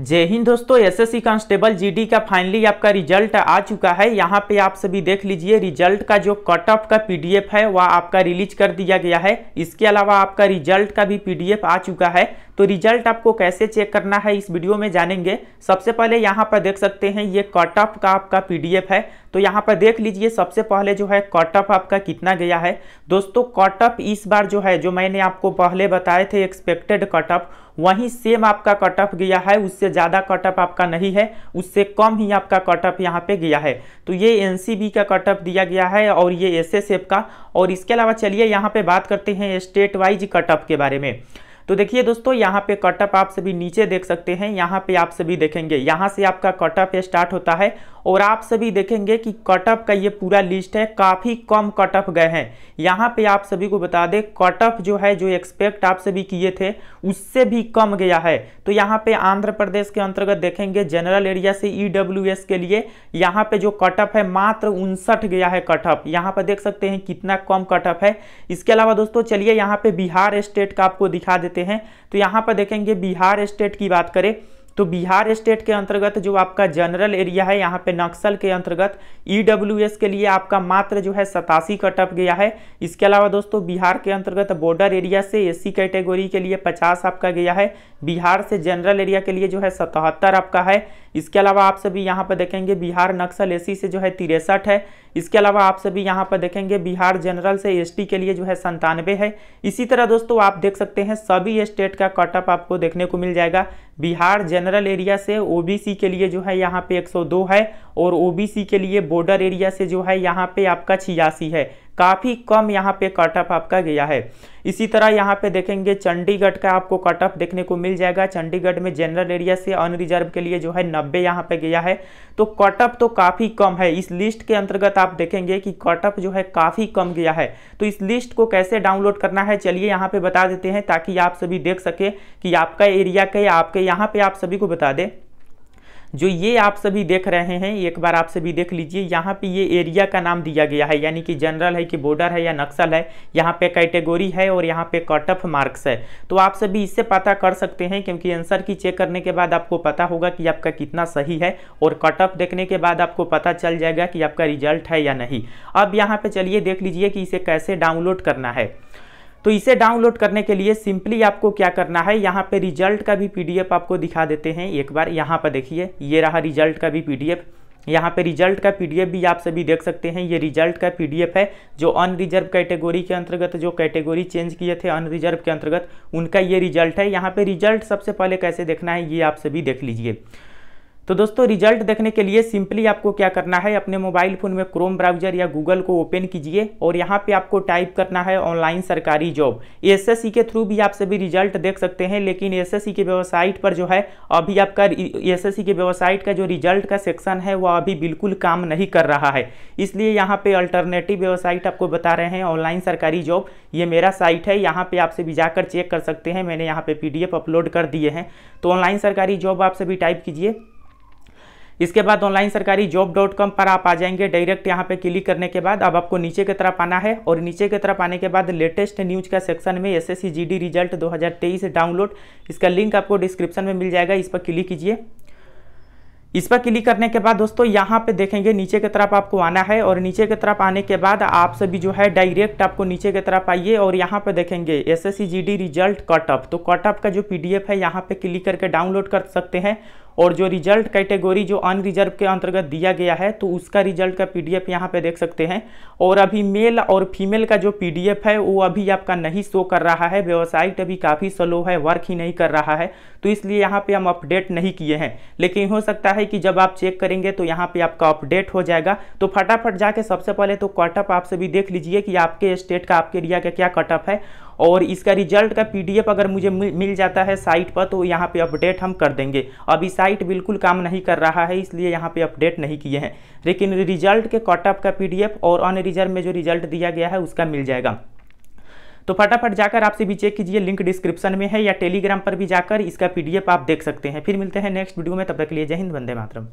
जय हिंद दोस्तों एसएससी कांस्टेबल जीडी का फाइनली आपका रिजल्ट आ चुका है यहाँ पे आप सभी देख लीजिए रिजल्ट का जो कट ऑफ का पीडीएफ है वह आपका रिलीज कर दिया गया है इसके अलावा आपका रिजल्ट का भी पीडीएफ आ चुका है तो रिजल्ट आपको कैसे चेक करना है इस वीडियो में जानेंगे सबसे पहले यहाँ पर देख सकते हैं ये कट ऑफ का आपका पीडीएफ है तो यहाँ पर देख लीजिए सबसे पहले जो है कट ऑफ आपका कितना गया है दोस्तों कट ऑफ इस बार जो है जो मैंने आपको पहले बताए थे एक्सपेक्टेड कट ऑफ वहीं सेम आपका ऑफ गया है उससे ज़्यादा कटअप आपका नहीं है उससे कम ही आपका ऑफ यहाँ पे गया है तो ये एनसीबी का कट ऑफ दिया गया है और ये एसएसएफ का और इसके अलावा चलिए यहाँ पे बात करते हैं स्टेट वाइज कट ऑफ के बारे में तो देखिए दोस्तों यहाँ पे कटअप आप सभी नीचे देख सकते हैं यहाँ पे आप सभी देखेंगे यहाँ से आपका कट ऑफ स्टार्ट होता है और आप सभी देखेंगे कि कट ऑफ का ये पूरा लिस्ट है काफ़ी कम कट ऑफ गए हैं यहाँ पे आप सभी को बता दें कट ऑफ जो है जो एक्सपेक्ट आप सभी किए थे उससे भी कम गया है तो यहाँ पे आंध्र प्रदेश के अंतर्गत देखेंगे जनरल एरिया से ई e के लिए यहाँ पे जो कट ऑफ है मात्र उनसठ गया है कट ऑफ यहाँ पर देख सकते हैं कितना कम कट ऑफ है इसके अलावा दोस्तों चलिए यहाँ पे बिहार स्टेट का आपको दिखा देते हैं तो यहाँ पर देखेंगे बिहार स्टेट की बात करें तो बिहार स्टेट के अंतर्गत जो आपका जनरल एरिया है यहाँ पे नक्सल के अंतर्गत ई e के लिए आपका मात्र जो है सतासी कटअप गया है इसके अलावा दोस्तों बिहार के अंतर्गत बॉर्डर एरिया से एससी कैटेगरी के लिए पचास आपका गया है बिहार से जनरल एरिया के लिए जो है सतहत्तर आपका है इसके अलावा आप सभी यहाँ पर देखेंगे बिहार नक्सल एसी से जो है तिरसठ है इसके अलावा आप सभी यहाँ पर देखेंगे बिहार जनरल से एसटी के लिए जो है संतानवे है इसी तरह दोस्तों आप देख सकते हैं सभी स्टेट का कटअप आपको देखने को मिल जाएगा बिहार जनरल एरिया से ओबीसी के लिए जो है यहाँ पे 102 है और ओबीसी के लिए बॉर्डर एरिया से जो है यहाँ पे आपका छियासी है काफ़ी कम यहाँ पे कट ऑफ आपका गया है इसी तरह यहाँ पे देखेंगे चंडीगढ़ का आपको कट ऑफ देखने को मिल जाएगा चंडीगढ़ में जनरल एरिया से अनरिजर्व के लिए जो है नब्बे यहाँ पे गया है तो कट ऑफ तो काफ़ी कम है इस लिस्ट के अंतर्गत आप देखेंगे कि कट ऑफ जो है काफ़ी कम गया है तो इस लिस्ट को कैसे डाउनलोड करना है चलिए यहाँ पर बता देते हैं ताकि आप सभी देख सके कि आपका एरिया के आपके यहाँ पर आप सभी को बता दें जो ये आप सभी देख रहे हैं एक बार आप सभी देख लीजिए यहाँ पे ये एरिया का नाम दिया गया है यानी कि जनरल है कि बॉर्डर है या नक्सल है यहाँ पे कैटेगोरी है और यहाँ पे कट ऑफ मार्क्स है तो आप सभी इससे पता कर सकते हैं क्योंकि आंसर की चेक करने के बाद आपको पता होगा कि आपका कितना सही है और कट ऑफ देखने के बाद आपको पता चल जाएगा कि आपका रिजल्ट है या नहीं अब यहाँ पर चलिए देख लीजिए कि इसे कैसे डाउनलोड करना है तो इसे डाउनलोड करने के लिए सिंपली आपको क्या करना है यहाँ पे रिजल्ट का भी पीडीएफ आपको दिखा देते हैं एक बार यहाँ पर देखिए ये रहा रिजल्ट का भी पीडीएफ यहाँ पे रिजल्ट का पीडीएफ भी आप सभी देख सकते हैं ये रिजल्ट का पीडीएफ है जो अनरिजर्व कैटेगरी के अंतर्गत जो कैटेगरी चेंज किए थे अनरिजर्व के अंतर्गत उनका ये रिजल्ट है यहाँ पे रिजल्ट सबसे पहले कैसे देखना है ये आप सभी देख लीजिए तो दोस्तों रिजल्ट देखने के लिए सिंपली आपको क्या करना है अपने मोबाइल फ़ोन में क्रोम ब्राउजर या गूगल को ओपन कीजिए और यहाँ पे आपको टाइप करना है ऑनलाइन सरकारी जॉब एसएससी के थ्रू भी आप सभी रिजल्ट देख सकते हैं लेकिन एसएससी की वेबसाइट पर जो है अभी आपका एसएससी की वेबसाइट का जो रिजल्ट का सेक्शन है वह अभी बिल्कुल काम नहीं कर रहा है इसलिए यहाँ पर अल्टरनेटिव वेबसाइट आपको बता रहे हैं ऑनलाइन सरकारी जॉब ये मेरा साइट है यहाँ पर आप सभी जाकर चेक कर सकते हैं मैंने यहाँ पर पी अपलोड कर दिए हैं तो ऑनलाइन सरकारी जॉब आप सभी टाइप कीजिए इसके बाद ऑनलाइन सरकारी जॉब डॉट कॉम पर आप आ जाएंगे डायरेक्ट यहाँ पे क्लिक करने के बाद अब आपको नीचे की तरफ आना है और नीचे की तरफ आने के बाद लेटेस्ट न्यूज का सेक्शन में एस एस रिजल्ट 2023 डाउनलोड इसका लिंक आपको डिस्क्रिप्शन में मिल जाएगा इस पर क्लिक कीजिए इस पर क्लिक करने के बाद दोस्तों यहाँ पे देखेंगे नीचे की तरफ आपको आना है और नीचे की तरफ आने के बाद आप सभी जो है डायरेक्ट आपको नीचे की तरफ आइए और यहाँ पे देखेंगे एस एस रिजल्ट कटअप तो कटअप का जो पीडीएफ है यहाँ पे क्लिक करके डाउनलोड कर सकते हैं और जो रिजल्ट कैटेगोरी जो अनरिजर्व के अंतर्गत दिया गया है तो उसका रिजल्ट का पीडीएफ यहाँ पे देख सकते हैं और अभी मेल और फीमेल का जो पीडीएफ है वो अभी आपका नहीं शो कर रहा है वेबसाइट अभी काफ़ी स्लो है वर्क ही नहीं कर रहा है तो इसलिए यहाँ पर हम अपडेट नहीं किए हैं लेकिन हो सकता है कि जब आप चेक करेंगे तो यहाँ पर आपका अपडेट हो जाएगा तो फटाफट जाके सबसे पहले तो कटअप आपसे भी देख लीजिए कि आपके स्टेट का आपके एरिया का क्या कटअप है और इसका रिजल्ट का पीडीएफ अगर मुझे मिल जाता है साइट पर तो यहाँ पे अपडेट हम कर देंगे अभी साइट बिल्कुल काम नहीं कर रहा है इसलिए यहाँ पे अपडेट नहीं किए हैं लेकिन रिजल्ट के कॉटअप का पीडीएफ और अन रिजर्व में जो रिजल्ट दिया गया है उसका मिल जाएगा तो फटाफट जाकर आपसे भी चेक कीजिए लिंक डिस्क्रिप्शन में है या टेलीग्राम पर भी जाकर इसका पीडीएफ आप देख सकते हैं फिर मिलते हैं नेक्स्ट वीडियो में तब तक के लिए जय हिंद वंदे मातरम